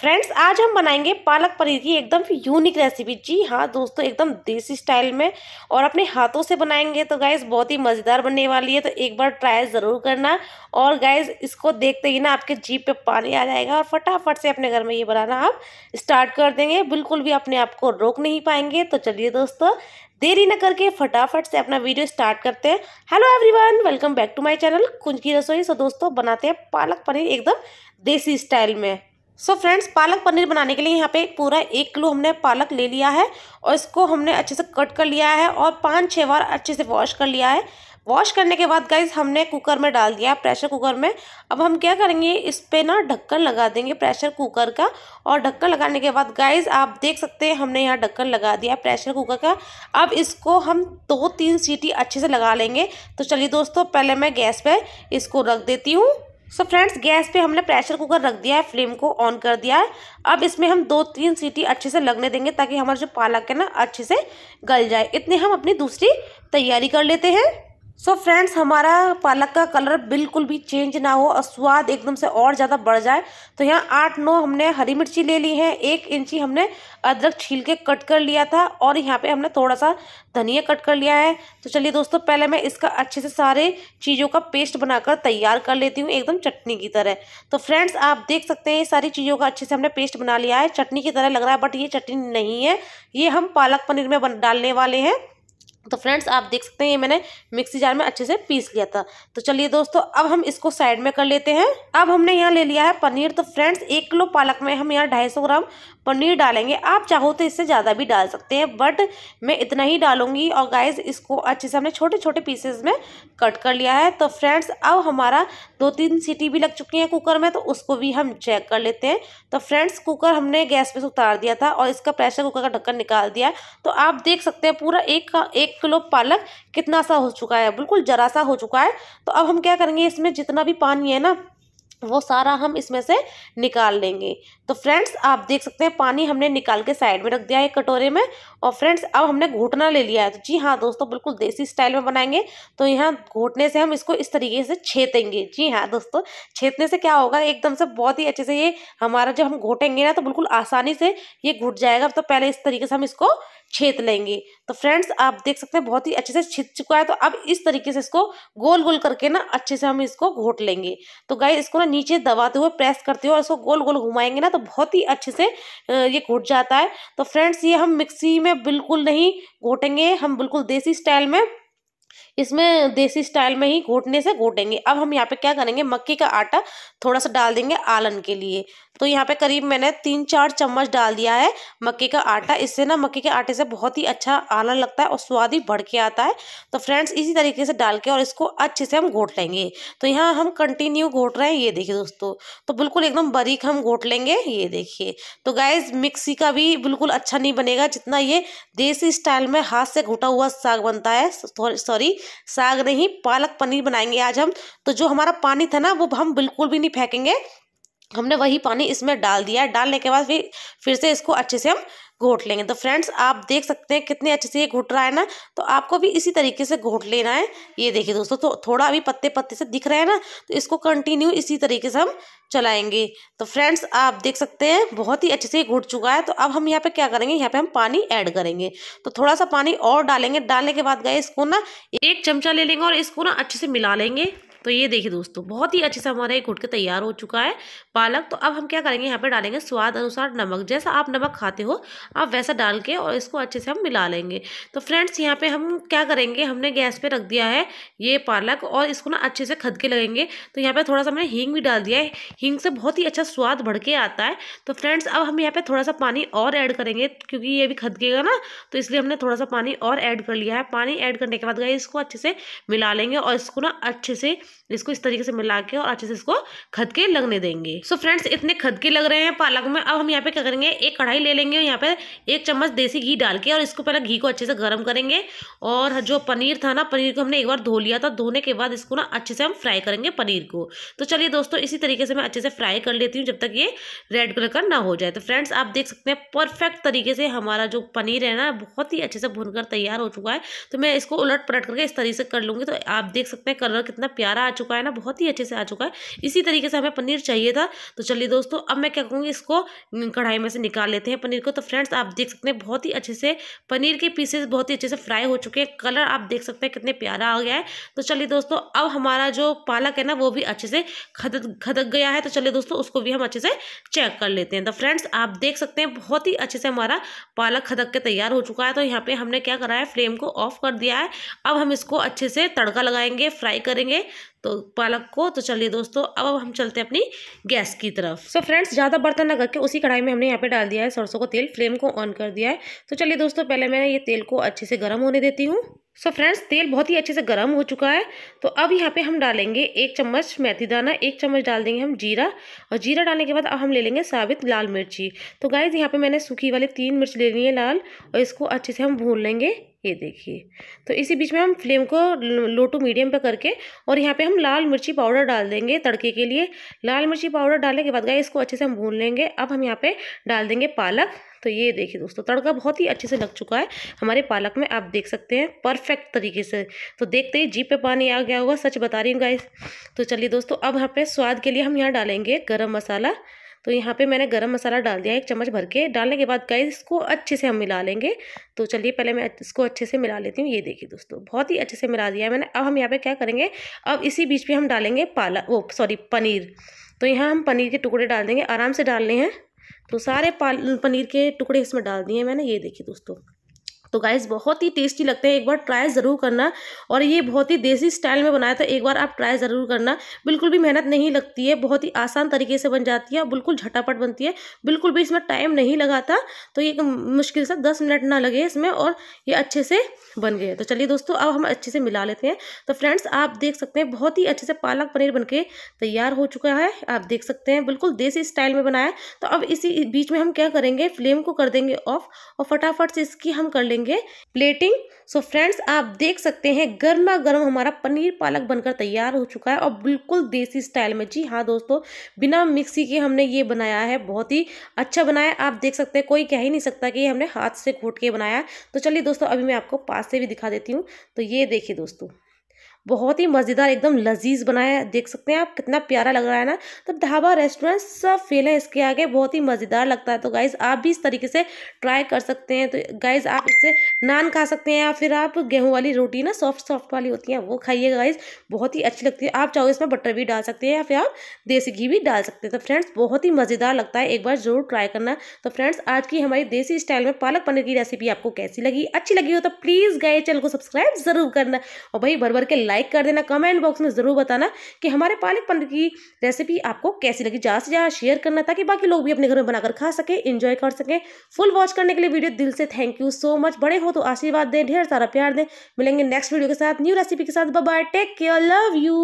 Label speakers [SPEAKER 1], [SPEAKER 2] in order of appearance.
[SPEAKER 1] friends आज हम बनाएंगे पालक पनीर की एकदम यूनिक रेसिपी जी हाँ दोस्तों एकदम देसी स्टाइल में और अपने हाथों से बनाएंगे तो गाइज बहुत ही मज़ेदार बनने वाली है तो एक बार ट्राई ज़रूर करना और गाइज इसको देखते ही ना आपके जीप पे पानी आ जाएगा और फटाफट से अपने घर में ये बनाना आप स्टार्ट कर देंगे बिल्कुल भी अपने आप को रोक नहीं पाएंगे तो चलिए दोस्तों देरी न करके फटाफट से अपना वीडियो स्टार्ट करते हैं hello everyone welcome back to my channel Kunj ki Rasoi सो दोस्तों बनाते हैं पालक पनीर एकदम देसी स्टाइल में सो so फ्रेंड्स पालक पनीर बनाने के लिए यहाँ पे पूरा एक किलो हमने पालक ले लिया है और इसको हमने अच्छे से कट कर लिया है और पाँच छः बार अच्छे से वॉश कर लिया है वॉश करने के बाद गाइज हमने कुकर में डाल दिया प्रेशर कुकर में अब हम क्या करेंगे इस पर ना ढक्कन लगा देंगे प्रेशर कुकर का और ढक्कन लगाने के बाद गाइज आप देख सकते हैं हमने यहाँ ढक्कन लगा दिया प्रेशर कुकर का अब इसको हम दो तीन सीटी अच्छे से लगा लेंगे तो चलिए दोस्तों पहले मैं गैस पर इसको रख देती हूँ सो फ्रेंड्स गैस पे हमने प्रेशर कुकर रख दिया है फ्लेम को ऑन कर दिया है अब इसमें हम दो तीन सीटी अच्छे से लगने देंगे ताकि हमारा जो पालक है ना अच्छे से गल जाए इतने हम अपनी दूसरी तैयारी कर लेते हैं सो so फ्रेंड्स हमारा पालक का कलर बिल्कुल भी चेंज ना हो और स्वाद एकदम से और ज़्यादा बढ़ जाए तो यहाँ आठ नौ हमने हरी मिर्ची ले ली है एक इंची हमने अदरक छील के कट कर लिया था और यहाँ पे हमने थोड़ा सा धनिया कट कर लिया है तो चलिए दोस्तों पहले मैं इसका अच्छे से सारे चीज़ों का पेस्ट बनाकर तैयार कर लेती हूँ एकदम चटनी की तरह तो फ्रेंड्स आप देख सकते हैं ये सारी चीज़ों का अच्छे से हमने पेस्ट बना लिया है चटनी की तरह लग रहा है बट ये चटनी नहीं है ये हम पालक पनीर में डालने वाले हैं तो फ्रेंड्स आप देख सकते हैं ये मैंने मिक्सी जार में अच्छे से पीस लिया था तो चलिए दोस्तों अब हम इसको साइड में कर लेते हैं अब हमने यहाँ ले लिया है पनीर तो फ्रेंड्स एक किलो पालक में हम यहाँ ढाई सौ ग्राम पनीर डालेंगे आप चाहो तो इससे ज़्यादा भी डाल सकते हैं बट मैं इतना ही डालूंगी और गाइज इसको अच्छे से हमने छोटे छोटे पीसेज में कट कर लिया है तो फ्रेंड्स अब हमारा दो तीन सीटी भी लग चुकी हैं कुकर में तो उसको भी हम चेक कर लेते हैं तो फ्रेंड्स कुकर हमने गैस पर उतार दिया था और इसका प्रेशर कुकर का ढक्कन निकाल दिया है तो आप देख सकते हैं पूरा एक एक किलो पालक कितना सा हो चुका है बिल्कुल जरा सा हो चुका है तो अब हम क्या करेंगे इसमें जितना भी पानी है ना वो सारा हम इसमें से निकाल लेंगे तो फ्रेंड्स आप देख सकते हैं पानी हमने निकाल के साइड में रख दिया है कटोरे में और फ्रेंड्स अब हमने घोटना ले लिया है तो जी हाँ दोस्तों बिल्कुल देसी स्टाइल में बनाएंगे तो यहाँ घोटने से हम इसको इस तरीके से छेतेंगे जी हाँ दोस्तों छेतने से क्या होगा एकदम से बहुत ही अच्छे से ये हमारा जब हम घोटेंगे ना तो बिल्कुल आसानी से ये घुट जाएगा तो पहले इस तरीके से हम इसको छेत लेंगे तो फ्रेंड्स आप देख सकते हैं बहुत ही अच्छे से छित चुका है तो अब इस तरीके से इसको गोल गोल करके ना अच्छे से हम इसको घोट लेंगे तो गाय इसको ना नीचे दबाते हुए प्रेस करते हुए और इसको गोल गोल घुमाएंगे ना तो बहुत ही अच्छे से ये घुट जाता है तो फ्रेंड्स ये हम मिक्सी में बिल्कुल नहीं घोटेंगे हम बिल्कुल देसी स्टाइल में इसमें देसी स्टाइल में ही घोटने से घोटेंगे अब हम यहाँ पे क्या करेंगे मक्की का आटा थोड़ा सा डाल देंगे आलन के लिए तो यहाँ पे करीब मैंने तीन चार चम्मच डाल दिया है मक्की का आटा इससे ना मक्की के आटे से बहुत ही अच्छा आलन लगता है और स्वाद ही बढ़ के आता है तो फ्रेंड्स इसी तरीके से डाल के और इसको अच्छे से हम घोट लेंगे तो यहाँ हम कंटिन्यू घोट रहे हैं ये देखिए दोस्तों तो बिल्कुल एकदम बारीक हम घोट लेंगे ये देखिए तो गाइज मिक्सी का भी बिल्कुल अच्छा नहीं बनेगा जितना ये देसी स्टाइल में हाथ से घुटा हुआ साग बनता है सॉरी सॉरी साग नहीं पालक पनीर बनाएंगे आज हम तो जो हमारा पानी था ना वो हम बिल्कुल भी नहीं फेंकेंगे हमने वही पानी इसमें डाल दिया डालने के बाद फिर फिर से इसको अच्छे से हम घोट लेंगे तो फ्रेंड्स आप देख सकते हैं कितने अच्छे से ये घुट रहा है ना तो आपको भी इसी तरीके से घोट लेना है ये देखिए दोस्तों तो थोड़ा अभी पत्ते पत्ते से दिख रहे हैं ना तो इसको कंटिन्यू इसी तरीके से हम चलाएंगे तो फ्रेंड्स आप देख सकते हैं बहुत ही अच्छे से घुट चुका है तो अब हम यहाँ पे क्या करेंगे यहाँ पे हम पानी ऐड करेंगे तो थोड़ा सा पानी और डालेंगे डालने के बाद गए इसको ना एक चमचा ले लेंगे और इसको ना अच्छे से मिला लेंगे तो ये देखिए दोस्तों बहुत ही अच्छे से हमारा ये घुट के तैयार हो चुका है पालक तो अब हम क्या करेंगे यहाँ पर डालेंगे स्वाद अनुसार नमक जैसा आप नमक खाते हो आप वैसा डाल के और इसको अच्छे से हम मिला लेंगे तो फ्रेंड्स यहाँ पर हम क्या करेंगे हमने गैस पर रख दिया है ये पालक और इसको ना अच्छे से खदके लगेंगे तो यहाँ पर थोड़ा सा मैंने हींग भी डाल दिया है हींग से बहुत ही अच्छा स्वाद बढ़ के आता है तो फ्रेंड्स अब हम यहाँ पर थोड़ा सा पानी और ऐड करेंगे क्योंकि ये भी खदकेगा ना तो इसलिए हमने थोड़ा सा पानी और ऐड कर लिया है पानी ऐड करने के बाद गए इसको अच्छे से मिला लेंगे और इसको ना अच्छे से इसको इस तरीके से मिला के और अच्छे से इसको खदके लगने देंगे सो so फ्रेंड्स इतने खदके लग रहे हैं पालक में अब हम यहाँ पे क्या करेंगे एक कढ़ाई ले लेंगे और यहाँ पे एक चम्मच देसी घी डाल के और इसको पहले घी को अच्छे से गर्म करेंगे और जो पनीर था ना पनीर को हमने एक बार धो लिया था धोने के बाद इसको ना अच्छे से हम फ्राई करेंगे पनीर को तो चलिए दोस्तों इसी तरीके से मैं अच्छे से फ्राई कर लेती हूँ जब तक ये रेड कलर का ना हो जाए तो फ्रेंड्स आप देख सकते हैं परफेक्ट तरीके से हमारा जो पनीर है ना बहुत ही अच्छे से भुनकर तैयार हो चुका है तो मैं इसको उलट पलट करके इस तरीके से कर लूँगी तो आप देख सकते हैं कलर कितना प्यारा आ चुका है ना बहुत ही अच्छे से आ चुका है इसी तरीके से हमें पनीर चाहिए था तो चलिए दोस्तों अब मैं क्या कहूँगी इसको कढ़ाई में से निकाल लेते हैं पनीर को तो फ्रेंड्स आप देख सकते हैं बहुत ही अच्छे से पनीर के पीसेस बहुत ही अच्छे से फ्राई हो चुके हैं कलर आप देख सकते हैं कितने प्यारा आ गया है तो चलिए दोस्तों अब हमारा जो पालक है ना वो भी अच्छे से खदक खदक गया है तो चलिए दोस्तों उसको भी हम अच्छे से चेक कर लेते हैं तो फ्रेंड्स आप देख सकते हैं बहुत ही अच्छे से हमारा पालक खदक के तैयार हो चुका है तो यहाँ पे हमने क्या करा है फ्लेम को ऑफ कर दिया है अब हम इसको अच्छे से तड़का लगाएंगे फ्राई करेंगे तो पालक को तो चलिए दोस्तों अब अब हम चलते हैं अपनी गैस की तरफ सो फ्रेंड्स ज़्यादा बर्तन ना करके उसी कढ़ाई में हमने यहाँ पे डाल दिया है सरसों का तेल फ्लेम को ऑन कर दिया है तो चलिए दोस्तों पहले मैं ये तेल को अच्छे से गर्म होने देती हूँ सो फ्रेंड्स तेल बहुत ही अच्छे से गर्म हो चुका है तो अब यहाँ पे हम डालेंगे एक चम्मच मेथी दाना एक चम्मच डाल देंगे हम जीरा और जीरा डालने के बाद अब हम ले लेंगे साबित लाल मिर्ची तो गाइज यहाँ पे मैंने सूखी वाली तीन मिर्च ले ली है लाल और इसको अच्छे से हम भून लेंगे ये देखिए तो इसी बीच में हम फ्लेम को लो टू मीडियम पे करके और यहाँ पे हम लाल मिर्ची पाउडर डाल देंगे तड़के के लिए लाल मिर्ची पाउडर डालने के बाद गाय इसको अच्छे से हम भून लेंगे अब हम यहाँ पे डाल देंगे पालक तो ये देखिए दोस्तों तड़का बहुत ही अच्छे से लग चुका है हमारे पालक में आप देख सकते हैं परफेक्ट तरीके से तो देखते ही जीप पे पानी आ गया होगा सच बता रही हूँ गाइस तो चलिए दोस्तों अब यहाँ पे स्वाद के लिए हम यहाँ डालेंगे गरम मसाला तो यहाँ पे मैंने गरम मसाला डाल दिया एक चम्मच भर के डालने के बाद गाइस इसको अच्छे से हम मिला लेंगे तो चलिए पहले मैं इसको अच्छे से मिला लेती हूँ ये देखिए दोस्तों बहुत ही अच्छे से मिला दिया है मैंने अब हम यहाँ पर क्या करेंगे अब इसी बीच में हम डालेंगे पालक वो सॉरी पनीर तो यहाँ हम पनीर के टुकड़े डाल देंगे आराम से डालने हैं तो सारे पाल पनीर के टुकड़े इसमें डाल दिए मैंने ये देखिए दोस्तों तो गाइज़ बहुत ही टेस्टी लगते हैं एक बार ट्राई ज़रूर करना और ये बहुत ही देसी स्टाइल में बनाया तो एक बार आप ट्राई ज़रूर करना बिल्कुल भी मेहनत नहीं लगती है बहुत ही आसान तरीके से बन जाती है बिल्कुल झटापट बनती है बिल्कुल भी इसमें टाइम नहीं लगाता तो ये मुश्किल से दस मिनट ना लगे इसमें और ये अच्छे से बन गए तो चलिए दोस्तों अब हम अच्छे से मिला लेते हैं तो फ्रेंड्स आप देख सकते हैं बहुत ही अच्छे से पालक पनीर बन तैयार हो चुका है आप देख सकते हैं बिल्कुल देसी स्टाइल में बनाया तो अब इसी बीच में हम क्या करेंगे फ्लेम को कर देंगे ऑफ और फटाफट से इसकी हम कर लेंगे करेंगे प्लेटिंग सो फ्रेंड्स आप देख सकते हैं गर्मा गर्म हमारा पनीर पालक बनकर तैयार हो चुका है और बिल्कुल देसी स्टाइल में जी हाँ दोस्तों बिना मिक्सी के हमने ये बनाया है बहुत ही अच्छा बनाया आप देख सकते हैं कोई कह ही नहीं सकता कि हमने हाथ से घोट के बनाया तो चलिए दोस्तों अभी मैं आपको पास से भी दिखा देती हूँ तो ये देखिए दोस्तों बहुत ही मज़ेदार एकदम लजीज बनाया है देख सकते हैं आप कितना प्यारा लग रहा है ना तो ढाबा रेस्टोरेंट सब फेल है इसके आगे बहुत ही मज़ेदार लगता है तो गाइज़ आप भी इस तरीके से ट्राई कर सकते हैं तो गाइज़ आप इससे नान खा सकते हैं या फिर आप गेहूँ वाली रोटी ना सॉफ्ट सॉफ्ट वाली होती हैं वो खाइएगा गाइज़ बहुत ही अच्छी लगती है आप चाहो इसमें बटर भी डाल सकते हैं या फिर आप देसी घी भी डाल सकते हैं तो फ्रेंड्स बहुत ही मज़ेदार लगता है एक बार ज़रूर ट्राई करना तो फ्रेंड्स आज की हमारी देसी स्टाइल में पालक पनीर की रेसिपी आपको कैसी लगी अच्छी लगी हो तो प्लीज़ गाइज चैनल को सब्सक्राइब ज़रूर करना और भाई भर भर के लाइक लाइक कर देना कमेंट बॉक्स में ज़रूर बताना कि हमारे पालक पनीर की रेसिपी आपको कैसी लगी ज़्यादा से ज़्यादा शेयर करना ताकि बाकी लोग भी अपने घर में बनाकर खा सकें इन्जॉय कर सकें फुल वॉच करने के लिए वीडियो दिल से थैंक यू सो मच बड़े हो तो आशीर्वाद दें ढेर सारा प्यार दें मिलेंगे नेक्स्ट वीडियो के साथ न्यू रेसिपी के साथ bye take care love you